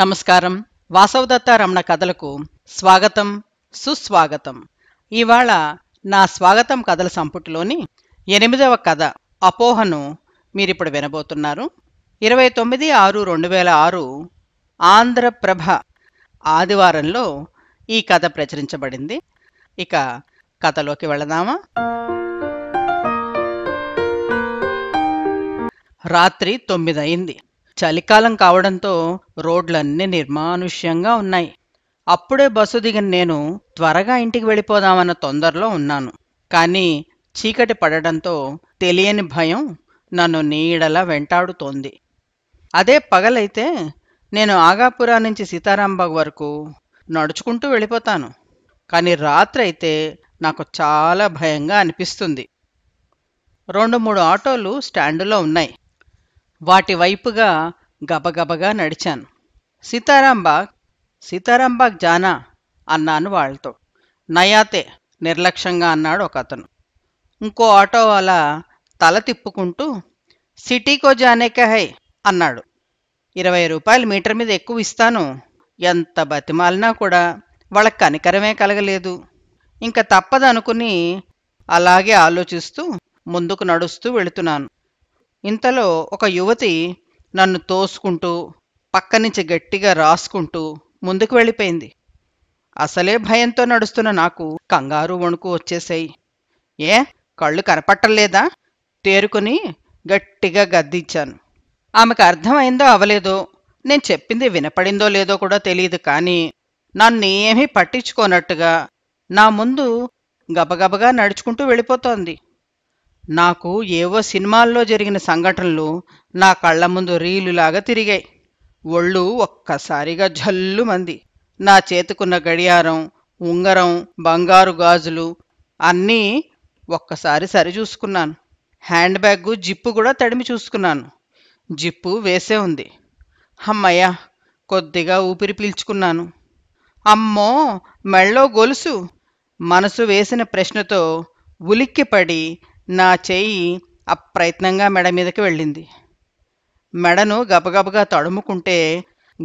నమస్కారం వాసవదత్త రమణ కథలకు స్వాగతం సుస్వాగతం ఇవాళ నా స్వాగతం కథల సంపుటిలోని ఎనిమిదవ కథ అపోహను మీరిప్పుడు వినబోతున్నారు ఇరవై తొమ్మిది ఆరు రెండు వేల ఆరు ఆంధ్రప్రభ ఆదివారంలో ఈ కథ ప్రచురించబడింది ఇక కథలోకి వెళదామా రాత్రి తొమ్మిదయింది చలికాలం కావడంతో రోడ్లన్నీ నిర్మానుష్యంగా ఉన్నాయి అప్పుడే బస్సు దిగిన నేను త్వరగా ఇంటికి వెళ్ళిపోదామన్న తొందరలో ఉన్నాను కానీ చీకటి పడడంతో తెలియని భయం నన్ను నీడలా వెంటాడుతోంది అదే పగలైతే నేను ఆగాపురా నుంచి సీతారాంబాగ్ వరకు నడుచుకుంటూ వెళ్ళిపోతాను కానీ రాత్రి అయితే నాకు చాలా భయంగా అనిపిస్తుంది రెండు మూడు ఆటోలు స్టాండులో ఉన్నాయి వాటి వైపుగా గబగబగా నడిచాను సీతారాంబాగ్ సీతారాంబాగ్ జానా అన్నాను వాళ్ళతో నయాతే నిర్లక్ష్యంగా అన్నాడు ఒక అతను ఇంకో ఆటో అలా తల తిప్పుకుంటూ సిటీకో జానేకే హై అన్నాడు ఇరవై రూపాయలు మీటర్ మీద ఎక్కువ ఇస్తాను ఎంత బతిమాలినా కూడా వాళ్ళకి కనికరమే కలగలేదు ఇంకా తప్పదనుకుని అలాగే ఆలోచిస్తూ ముందుకు నడుస్తూ వెళుతున్నాను ఇంతలో ఒక యువతి నన్ను తోసుకుంటూ పక్కనుంచి గట్టిగా రాసుకుంటూ ముందుకు వెళ్ళిపోయింది అసలే భయంతో నడుస్తున్న నాకు కంగారు వణుకు వచ్చేసాయి ఏ కళ్ళు కనపట్టలేదా తేరుకుని గట్టిగా గద్దించాను ఆమెకు అర్థమైందో అవలేదో నేను చెప్పింది వినపడిందో లేదో కూడా తెలియదు కానీ ఏమీ పట్టించుకోనట్టుగా నా ముందు గబగబగా నడుచుకుంటూ వెళ్ళిపోతోంది నాకు ఏవో సినిమాల్లో జరిగిన సంఘటనలు నా కళ్ళ ముందు రీలులాగా తిరిగాయి ఒళ్ళు ఒక్కసారిగా జల్లు మంది నా చేతుకున్న గడియారం ఉంగరం బంగారు గాజులు అన్నీ ఒక్కసారి సరిచూసుకున్నాను హ్యాండ్ బ్యాగ్ జిప్పు కూడా తడిమి చూసుకున్నాను జిప్పు వేసే ఉంది అమ్మయ్యా కొద్దిగా ఊపిరి పీల్చుకున్నాను అమ్మో మెళ్ళో గొలుసు మనసు వేసిన ప్రశ్నతో ఉలిక్కిపడి నా చేయి అప్రయత్నంగా మెడ మీదకి వెళ్ళింది మెడను గబగబగా తడుముకుంటే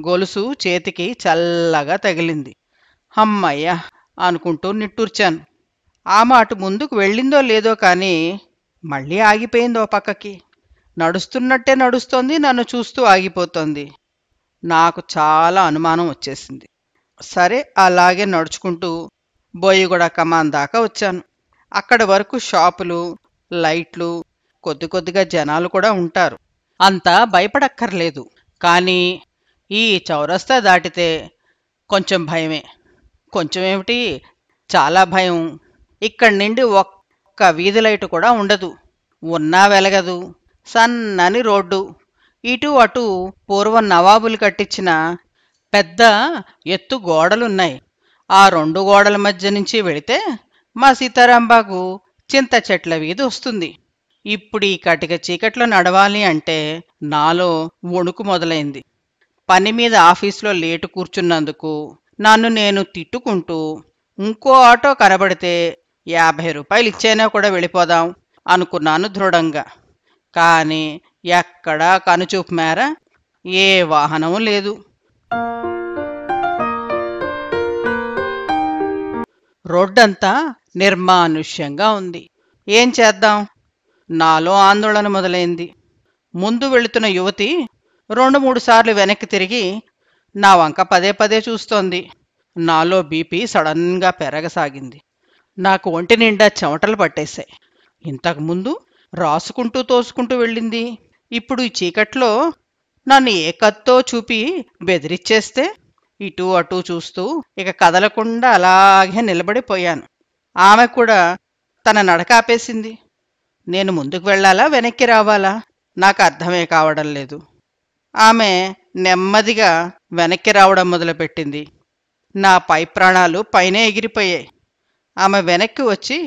గొలుసు చేతికి చల్లగా తగిలింది హమ్మయ్యా అనుకుంటూ నిట్టూర్చాను ఆ మాట ముందుకు వెళ్ళిందో లేదో కానీ మళ్ళీ ఆగిపోయిందో పక్కకి నడుస్తున్నట్టే నడుస్తోంది నన్ను చూస్తూ ఆగిపోతోంది నాకు చాలా అనుమానం వచ్చేసింది సరే అలాగే నడుచుకుంటూ బోయిగూడ కమాన్ దాకా వచ్చాను అక్కడ వరకు షాపులు లైట్లు కొద్ది కొద్దిగా జనాలు కూడా ఉంటారు అంత భయపడక్కర్లేదు కానీ ఈ చౌరస్తా దాటితే కొంచెం భయమే కొంచెం ఏమిటి చాలా భయం ఇక్కడి నుండి ఒక్క వీధి లైటు కూడా ఉండదు ఉన్నా వెలగదు సన్నని రోడ్డు ఇటు అటు పూర్వం నవాబులు కట్టించిన పెద్ద ఎత్తు గోడలున్నాయి ఆ రెండు గోడల మధ్య నుంచి వెళితే మా సీతారాంబాగు చింత చెట్ల వీధి వస్తుంది ఇప్పుడు ఈ కటిక చీకట్లో నడవాలి అంటే నాలో వణుకు మొదలైంది పని మీద ఆఫీస్లో లేటు కూర్చున్నందుకు నన్ను నేను తిట్టుకుంటూ ఇంకో ఆటో కనబడితే యాభై రూపాయలు ఇచ్చైనా కూడా వెళ్ళిపోదాం అనుకున్నాను దృఢంగా కానీ ఎక్కడా కనుచూపు మేర ఏ వాహనం లేదు రోడ్డంతా నిర్మానుష్యంగా ఉంది ఏం చేద్దాం నాలో ఆందోళన మొదలైంది ముందు వెళుతున్న యువతి రెండు మూడు సార్లు వెనక్కి తిరిగి నా వంక పదే పదే చూస్తోంది నాలో బీపీ సడన్గా పెరగసాగింది నాకు ఒంటి నిండా చెమటలు పట్టేశాయి ఇంతకుముందు రాసుకుంటూ తోసుకుంటూ వెళ్ళింది ఇప్పుడు ఈ చీకట్లో నన్ను ఏ కత్తో చూపి బెదిరిచ్చేస్తే ఇటు అటు చూస్తూ ఇక కదలకుండా అలాగే నిలబడిపోయాను ఆమె కూడా తన నడక ఆపేసింది నేను ముందుకు వెళ్ళాలా వెనక్కి రావాలా నాకు అర్థమే కావడం లేదు ఆమె నెమ్మదిగా వెనక్కి రావడం మొదలుపెట్టింది నా పై ప్రాణాలు పైనే ఎగిరిపోయాయి ఆమె వెనక్కి వచ్చి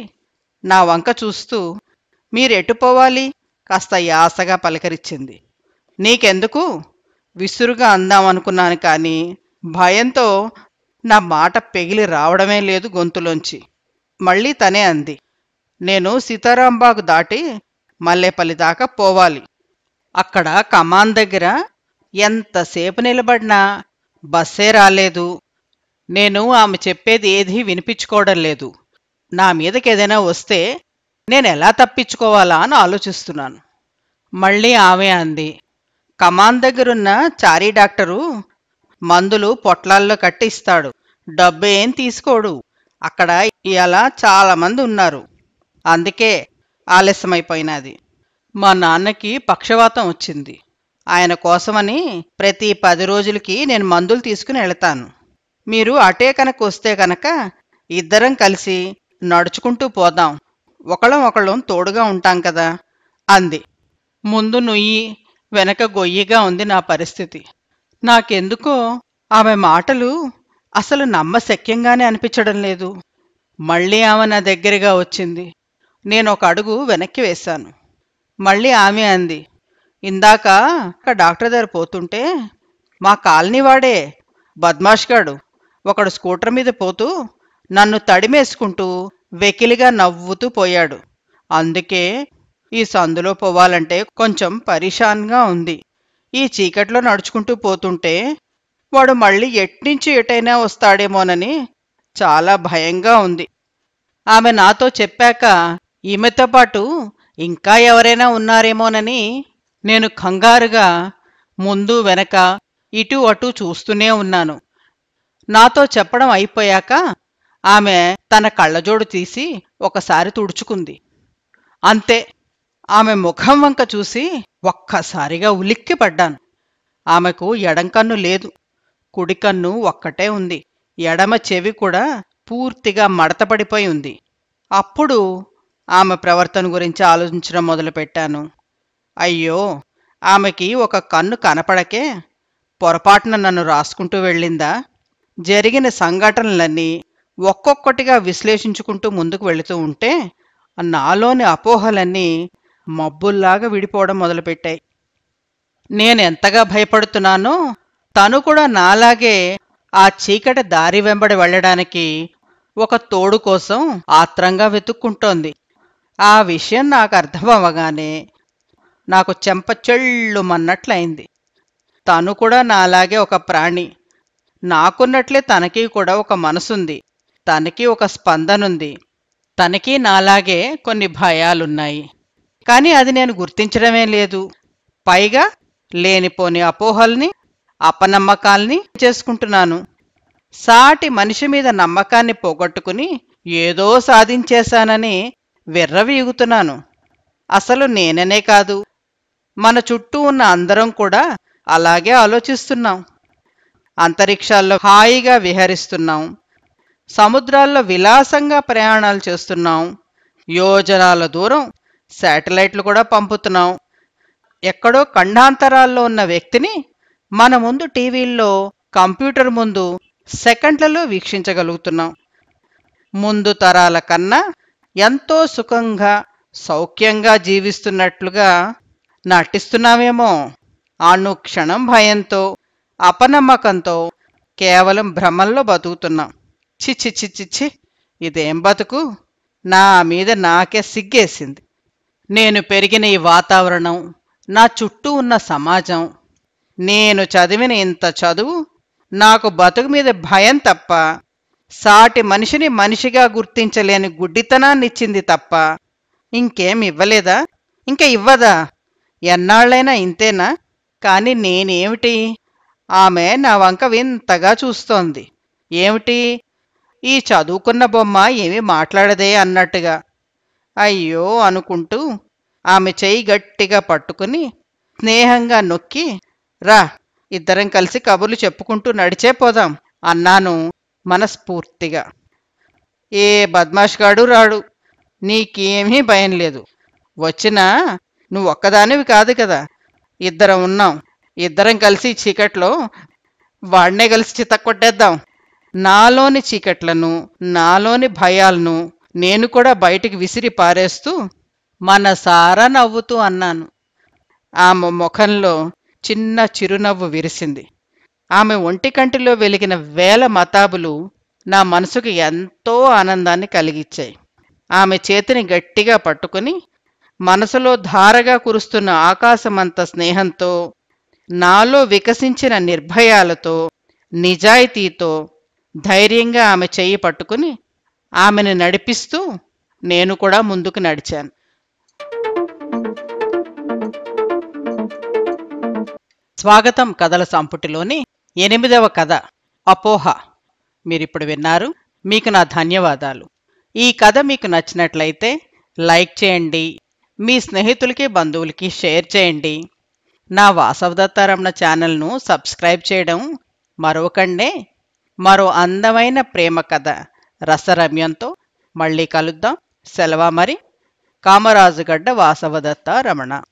నా వంక చూస్తూ మీరెటు పోవాలి కాస్త యాసగా పలకరించింది నీకెందుకు విసురుగా అందామనుకున్నాను కానీ భయంతో నా మాట పెగిలి రావడమే లేదు గొంతులోంచి మళ్ళీ తనే అంది నేను సీతారాంబాకు దాటి మల్లేపల్లి దాకా పోవాలి అక్కడ కమాన్ దగ్గర ఎంతసేపు నిలబడినా బస్సే రాలేదు నేను ఆమె చెప్పేది ఏదీ వినిపించుకోవడం లేదు నా మీదకేదైనా వస్తే నేను ఎలా తప్పించుకోవాలా అని ఆలోచిస్తున్నాను మళ్ళీ ఆమె అంది కమాన్ దగ్గరున్న చారీ డాక్టరు మందులు పొట్లాల్లో కట్టిస్తాడు డబ్బేం డబ్బు ఏం తీసుకోడు అక్కడ ఇలా చాలామంది ఉన్నారు అందుకే ఆలస్యమైపోయినది మా నాన్నకి పక్షవాతం వచ్చింది ఆయన కోసమని ప్రతి పది రోజులకి నేను మందులు తీసుకుని వెళతాను మీరు అటే కనుక వస్తే కనుక ఇద్దరం కలిసి నడుచుకుంటూ పోదాం ఒకళ్ళం ఒకళ్ళం తోడుగా ఉంటాం కదా అంది ముందు నుయ్యి వెనక గొయ్యిగా ఉంది నా పరిస్థితి నాకెందుకో ఆమె మాటలు అసలు నమ్మశక్యంగానే అనిపించడం లేదు మళ్ళీ ఆమె నా దగ్గరగా వచ్చింది నేను ఒక అడుగు వెనక్కి వేశాను మళ్ళీ ఆమె అంది ఇందాక డాక్టర్ దగ్గర పోతుంటే మా కాలనీ వాడే బద్మాష్గాడు ఒకడు స్కూటర్ మీద పోతూ నన్ను తడిమేసుకుంటూ వెకిలిగా నవ్వుతూ పోయాడు అందుకే ఈ సందులో పోవాలంటే కొంచెం పరిషాన్గా ఉంది ఈ చీకట్లో నడుచుకుంటూ పోతుంటే వాడు మళ్ళీ ఎట్నుంచి ఎటైనా వస్తాడేమోనని చాలా భయంగా ఉంది ఆమె నాతో చెప్పాక ఈమెతో పాటు ఇంకా ఎవరైనా ఉన్నారేమోనని నేను కంగారుగా ముందు వెనక ఇటు అటు చూస్తూనే ఉన్నాను నాతో చెప్పడం అయిపోయాక ఆమె తన కళ్ళజోడు తీసి ఒకసారి తుడుచుకుంది అంతే ఆమె ముఖం వంక చూసి ఒక్కసారిగా ఉలిక్కి పడ్డాను ఆమెకు ఎడం కన్ను లేదు కుడికన్ను ఒక్కటే ఉంది ఎడమ చెవి కూడా పూర్తిగా మడతపడిపోయి ఉంది అప్పుడు ఆమె ప్రవర్తన గురించి ఆలోచించడం మొదలుపెట్టాను అయ్యో ఆమెకి ఒక కన్ను కనపడకే పొరపాటున నన్ను రాసుకుంటూ వెళ్ళిందా జరిగిన సంఘటనలన్నీ ఒక్కొక్కటిగా విశ్లేషించుకుంటూ ముందుకు వెళుతూ ఉంటే నాలోని అపోహలన్నీ మబ్బుల్లాగా విడిపోవడం మొదలుపెట్టాయి నేను ఎంతగా భయపడుతున్నానో తను కూడా నాలాగే ఆ చీకటి దారి వెంబడి వెళ్ళడానికి ఒక తోడు కోసం ఆత్రంగా వెతుక్కుంటోంది ఆ విషయం నాకు అర్థమవ్వగానే నాకు చెంప చెళ్ళుమన్నట్లయింది తను కూడా నాలాగే ఒక ప్రాణి నాకున్నట్లే తనకి కూడా ఒక మనసుంది తనకి ఒక స్పందనుంది తనకి నాలాగే కొన్ని భయాలున్నాయి కానీ అది నేను గుర్తించడమే లేదు పైగా లేనిపోని అపోహల్ని అపనమ్మకాల్ని చేసుకుంటున్నాను సాటి మనిషి మీద నమ్మకాన్ని పోగొట్టుకుని ఏదో సాధించేశానని విర్రవీగుతున్నాను అసలు నేననే కాదు మన చుట్టూ ఉన్న అందరం కూడా అలాగే ఆలోచిస్తున్నాం అంతరిక్షాల్లో హాయిగా విహరిస్తున్నాం సముద్రాల్లో విలాసంగా ప్రయాణాలు చేస్తున్నాం యోజనాల దూరం శాటిలైట్లు కూడా పంపుతున్నాం ఎక్కడో ఖండాంతరాల్లో ఉన్న వ్యక్తిని మన ముందు టీవీల్లో కంప్యూటర్ ముందు సెకండ్లలో వీక్షించగలుగుతున్నాం ముందు తరాల కన్నా ఎంతో సుఖంగా సౌఖ్యంగా జీవిస్తున్నట్లుగా నటిస్తున్నామేమో అనుక్షణం భయంతో అపనమ్మకంతో కేవలం భ్రమల్లో బతుకుతున్నాం చిచ్చి చిచ్చి చి ఇదేం బతుకు నా మీద నాకే సిగ్గేసింది నేను పెరిగిన ఈ వాతావరణం నా చుట్టూ ఉన్న సమాజం నేను చదివిన ఇంత చదువు నాకు బతుకు మీద భయం తప్ప సాటి మనిషిని మనిషిగా గుర్తించలేని గుడ్డితనాన్నిచ్చింది తప్ప ఇంకేం ఇవ్వలేదా ఇంకా ఇవ్వదా ఎన్నాళ్ళైనా ఇంతేనా కానీ నేనేమిటి ఆమె నా వంక వింతగా చూస్తోంది ఏమిటి ఈ చదువుకున్న బొమ్మ ఏమీ మాట్లాడదే అన్నట్టుగా అయ్యో అనుకుంటూ ఆమె చేయి గట్టిగా పట్టుకుని స్నేహంగా నొక్కి రా ఇద్దరం కలిసి కబుర్లు చెప్పుకుంటూ నడిచే పోదాం అన్నాను మనస్ఫూర్తిగా ఏ బద్మాష్గాడు రాడు నీకేమీ భయం లేదు వచ్చినా నువ్వు ఒక్కదానివి కాదు కదా ఇద్దరం ఉన్నాం ఇద్దరం కలిసి చీకట్లో వాడినే కలిసి చితక్కొట్టేద్దాం నాలోని చీకట్లను నాలోని భయాలను నేను కూడా బయటికి విసిరి పారేస్తూ మనసారా నవ్వుతూ అన్నాను ఆమె ముఖంలో చిన్న చిరునవ్వు విరిసింది ఆమె ఒంటికంటిలో వెలిగిన వేల మతాబులు నా మనసుకు ఎంతో ఆనందాన్ని కలిగించాయి ఆమె చేతిని గట్టిగా పట్టుకుని మనసులో ధారగా కురుస్తున్న ఆకాశమంత స్నేహంతో నాలో వికసించిన నిర్భయాలతో నిజాయితీతో ధైర్యంగా ఆమె చెయ్యి పట్టుకుని ఆమెను నడిపిస్తూ నేను కూడా ముందుకు నడిచాను స్వాగతం కథల సంపుటిలోని ఎనిమిదవ కథ అపోహ మీరిప్పుడు విన్నారు మీకు నా ధన్యవాదాలు ఈ కథ మీకు నచ్చినట్లయితే లైక్ చేయండి మీ స్నేహితులకి బంధువులకి షేర్ చేయండి నా వాసవదత్తారమణ ఛానల్ను సబ్స్క్రైబ్ చేయడం మరొకండే మరో అందమైన ప్రేమ కథ రసరమ్యంతో మళ్ళీ కలుద్దాం సెలవా మరి కామరాజుగడ్డ వాసవదత్త రమణ